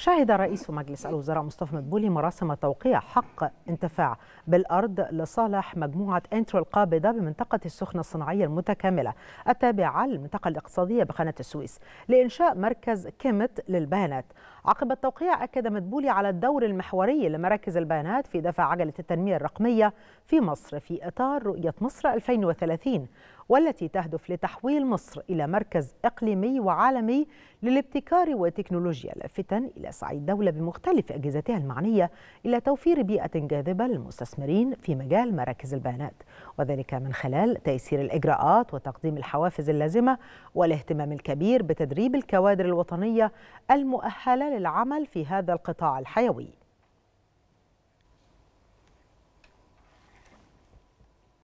شهد رئيس مجلس الوزراء مصطفى مدبولي مراسم توقيع حق انتفاع بالأرض لصالح مجموعة انترو القابضة بمنطقة السخنة الصناعية المتكاملة التابعة للمنطقة الاقتصادية بقناة السويس لإنشاء مركز كيمت للبيانات عقب التوقيع أكد مدبولي على الدور المحوري لمراكز البيانات في دفع عجلة التنمية الرقمية في مصر في إطار رؤية مصر 2030 والتي تهدف لتحويل مصر إلى مركز إقليمي وعالمي للابتكار وتكنولوجيا لافتا إلى سعي الدولة بمختلف أجهزتها المعنية إلى توفير بيئة جاذبة للمستثمرين في مجال مراكز البيانات وذلك من خلال تيسير الإجراءات وتقديم الحوافز اللازمة والاهتمام الكبير بتدريب الكوادر الوطنية المؤهلة للعمل في هذا القطاع الحيوي